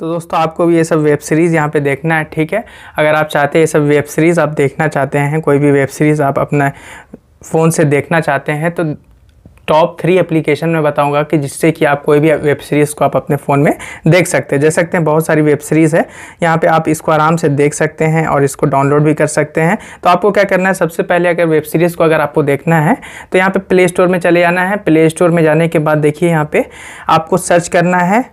तो दोस्तों आपको भी ये सब वेब सीरीज़ यहाँ पे देखना है ठीक है अगर आप चाहते हैं ये सब वेब सीरीज़ आप देखना चाहते हैं कोई भी वेब सीरीज़ आप अपना फ़ोन से देखना चाहते हैं तो टॉप थ्री एप्लीकेशन में बताऊंगा कि जिससे कि आप कोई भी वेब सीरीज़ को आप अपने फ़ोन में देख सकते हैं देख सकते हैं बहुत सारी वेब सीरीज़ है यहाँ पे आप इसको आराम से देख सकते हैं और इसको डाउनलोड भी कर सकते हैं तो आपको क्या करना है सबसे पहले अगर वेब सीरीज़ को अगर आपको देखना है तो यहाँ पर प्ले स्टोर में चले जाना है प्ले स्टोर में जाने के बाद देखिए यहाँ पर आपको सर्च करना है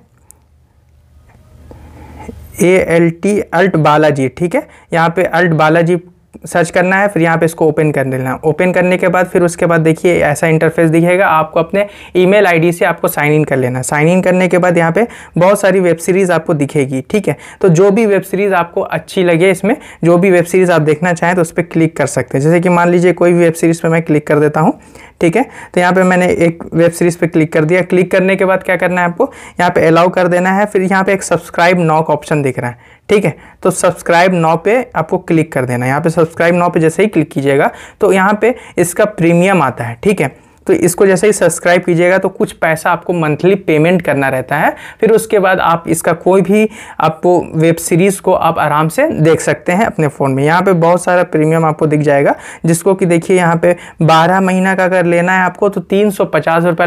A L T ALT Balaji ठीक है यहाँ पे अल्ट बालाजी सर्च करना है फिर यहाँ पे इसको ओपन कर देना है ओपन करने के बाद फिर उसके बाद देखिए ऐसा इंटरफेस दिखेगा आपको अपने ईमेल आईडी से आपको साइन इन कर लेना है साइन इन करने के बाद यहाँ पे बहुत सारी वेब सीरीज़ आपको दिखेगी ठीक है तो जो भी वेब सीरीज़ आपको अच्छी लगे इसमें जो भी वेब सीरीज़ आप देखना चाहें तो उस पर क्लिक कर सकते हैं जैसे कि मान लीजिए कोई भी वेब सीरीज़ पर मैं क्लिक कर देता हूँ ठीक है तो यहाँ पे मैंने एक वेब सीरीज़ पे क्लिक कर दिया क्लिक करने के बाद क्या करना है आपको यहाँ पे अलाउ कर देना है फिर यहाँ पे एक सब्सक्राइब नॉ का ऑप्शन दिख रहा है ठीक है तो सब्सक्राइब नौ पे आपको क्लिक कर देना है यहाँ पे सब्सक्राइब नौ पे जैसे ही क्लिक कीजिएगा तो यहाँ पे इसका प्रीमियम आता है ठीक है तो इसको जैसे ही सब्सक्राइब कीजिएगा तो कुछ पैसा आपको मंथली पेमेंट करना रहता है फिर उसके बाद आप इसका कोई भी आपको वेब सीरीज़ को आप आराम से देख सकते हैं अपने फ़ोन में यहाँ पे बहुत सारा प्रीमियम आपको दिख जाएगा जिसको कि देखिए यहाँ पे 12 महीना का अगर लेना है आपको तो तीन सौ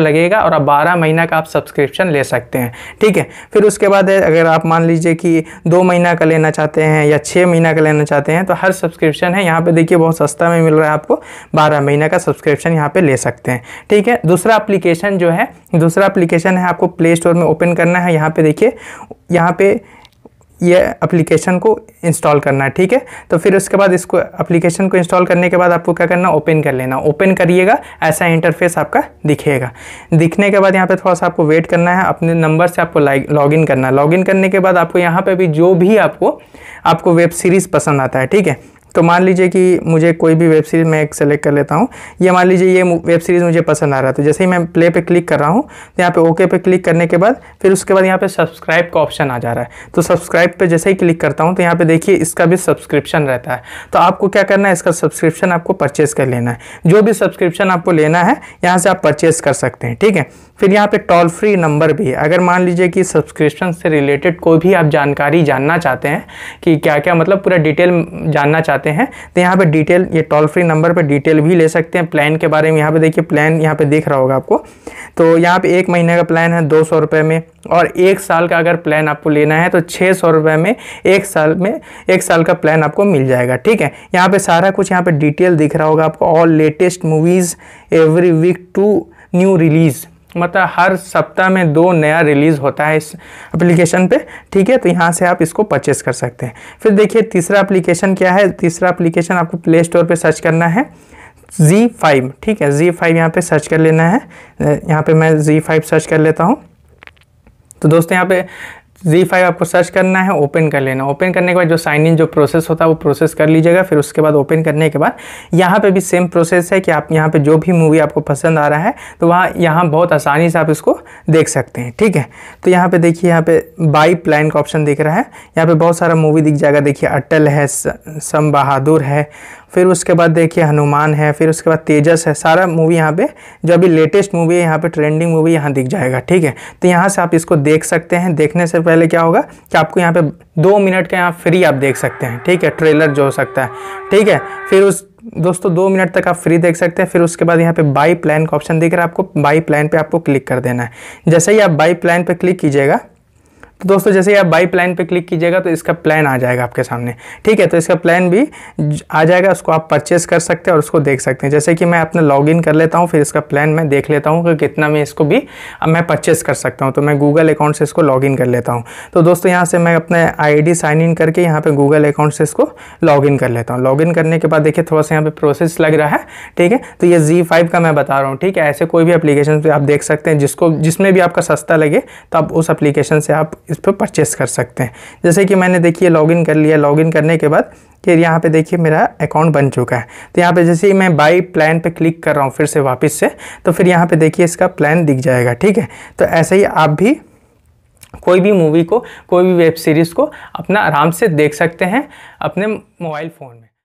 लगेगा और आप बारह महीना का आप सब्सक्रिप्शन ले सकते हैं ठीक है फिर उसके बाद अगर आप मान लीजिए कि दो महीना का लेना चाहते हैं या छः महीना का लेना चाहते हैं तो हर सब्सक्रिप्शन है यहाँ पर देखिए बहुत सस्ता में मिल रहा है आपको बारह महीना का सब्सक्रिप्शन यहाँ पर ले सकते हैं ठीक है दूसरा एप्लीकेशन जो है दूसरा एप्लीकेशन है आपको प्ले स्टोर में ओपन करना है यहाँ पे देखिए यहाँ पे ये एप्लीकेशन को इंस्टॉल करना है ठीक है तो फिर उसके बाद इसको एप्लीकेशन को इंस्टॉल करने के बाद आपको क्या करना ओपन कर लेना ओपन करिएगा ऐसा इंटरफेस आपका दिखेगा दिखने के बाद यहाँ पे थोड़ा सा आपको वेट करना है अपने नंबर से आपको लॉग इन करना है लॉग इन करने के बाद आपको यहाँ पे भी जो भी आपको आपको वेब सीरीज़ पसंद आता है ठीक है तो मान लीजिए कि मुझे कोई भी वेब सीरीज़ मैं एक सेलेक्ट कर लेता हूँ ये मान लीजिए ये वेब सीरीज़ मुझे पसंद आ रहा है तो जैसे ही मैं प्ले पे क्लिक कर रहा हूँ तो यहाँ पे ओके पे क्लिक करने के बाद फिर उसके बाद यहाँ पे सब्सक्राइब का ऑप्शन आ जा रहा है तो सब्सक्राइब पे जैसे ही क्लिक करता हूँ तो यहाँ पे देखिए इसका भी सब्सक्रिप्शन रहता है तो आपको क्या करना है इसका सब्सक्रिप्शन आपको परचेज़ कर लेना है जो भी सब्सक्रिप्शन आपको लेना है यहाँ से आप परचेज़ कर सकते हैं ठीक है फिर यहाँ पे टोल फ्री नंबर भी है अगर मान लीजिए कि सब्सक्रिप्शन से रिलेटेड कोई भी आप जानकारी जानना चाहते हैं कि क्या क्या मतलब पूरा डिटेल जानना चाहते चाहते हैं तो यहाँ पे डिटेल ये टोल फ्री नंबर पे डिटेल भी ले सकते हैं प्लान के बारे में यहाँ पे देखिए प्लान यहाँ पे देख रहा होगा आपको तो यहाँ पे एक महीने का प्लान है दो सौ रुपये में और एक साल का अगर प्लान आपको लेना है तो छः सौ रुपये में एक साल में एक साल का प्लान आपको मिल जाएगा ठीक है यहाँ पे सारा कुछ यहाँ पे डिटेल दिख रहा होगा आपको all latest movies every week two new release मतलब हर सप्ताह में दो नया रिलीज़ होता है इस एप्लीकेशन पे ठीक है तो यहाँ से आप इसको परचेस कर सकते हैं फिर देखिए तीसरा एप्लीकेशन क्या है तीसरा एप्लीकेशन आपको प्ले स्टोर पर सर्च करना है जी फाइव ठीक है जी फाइव यहाँ पर सर्च कर लेना है यहाँ पर मैं जी फाइव सर्च कर लेता हूँ तो दोस्तों यहाँ पे Z5 आपको सर्च करना है ओपन कर लेना ओपन करने के बाद जो साइन इन जो प्रोसेस होता है वो प्रोसेस कर लीजिएगा फिर उसके बाद ओपन करने के बाद यहाँ पे भी सेम प्रोसेस है कि आप यहाँ पे जो भी मूवी आपको पसंद आ रहा है तो वहाँ यहाँ बहुत आसानी से आप इसको देख सकते हैं ठीक है तो यहाँ पे देखिए यहाँ पे बाई प्लान का ऑप्शन दिख रहा है यहाँ पर बहुत सारा मूवी दिख जाएगा देखिए अटल है सम बहादुर है फिर उसके बाद देखिए हनुमान है फिर उसके बाद तेजस है सारा मूवी यहाँ पे जो अभी लेटेस्ट मूवी है यहाँ पे ट्रेंडिंग मूवी यहाँ दिख जाएगा ठीक है तो यहाँ से आप इसको देख सकते हैं देखने से पहले क्या होगा कि आपको यहाँ पे दो मिनट का यहाँ फ्री आप देख सकते हैं ठीक है ट्रेलर जो हो सकता है ठीक है फिर उस दोस्तों दो मिनट तक आप फ्री देख सकते हैं फिर उसके बाद यहाँ पे बाई प्लान का ऑप्शन दिख रहा है आपको बाई प्लान पे आपको क्लिक कर देना है जैसे ही आप बाई प्लान पे क्लिक कीजिएगा तो दोस्तों जैसे आप बाई प्लान पे क्लिक कीजिएगा तो इसका प्लान आ जाएगा आपके सामने ठीक है तो इसका प्लान भी आ जाएगा उसको आप परचेस कर सकते हैं और उसको देख सकते हैं जैसे कि मैं अपना लॉगिन कर लेता हूँ फिर इसका प्लान मैं देख लेता हूँ कि कितना मैं इसको भी मैं परचेस कर सकता हूँ तो मैं गूगल अकाउंट से इसको इन कर लेता हूँ तो दोस्तों यहाँ से मैं अपने आई साइन इन करके यहाँ पर गूगल अकाउंट से इसको इन कर लेता हूँ इन करने के बाद देखिए थोड़ा सा यहाँ पर प्रोसेस लग रहा है ठीक है तो ये जी का मैं बता रहा हूँ ठीक है ऐसे कोई भी एप्लीकेशन पर आप देख सकते हैं जिसको जिसमें भी आपका सस्ता लगे तो आप उस एप्लीकेशन से आप इस पर परचेस कर सकते हैं जैसे कि मैंने देखिए लॉगिन कर लिया लॉगिन करने के बाद कि यहाँ पे देखिए मेरा अकाउंट बन चुका है तो यहाँ पे जैसे ही मैं बाई प्लान पे क्लिक कर रहा हूँ फिर से वापस से तो फिर यहाँ पे देखिए इसका प्लान दिख जाएगा ठीक है तो ऐसे ही आप भी कोई भी मूवी को कोई भी वेब सीरीज़ को अपना आराम से देख सकते हैं अपने मोबाइल फ़ोन में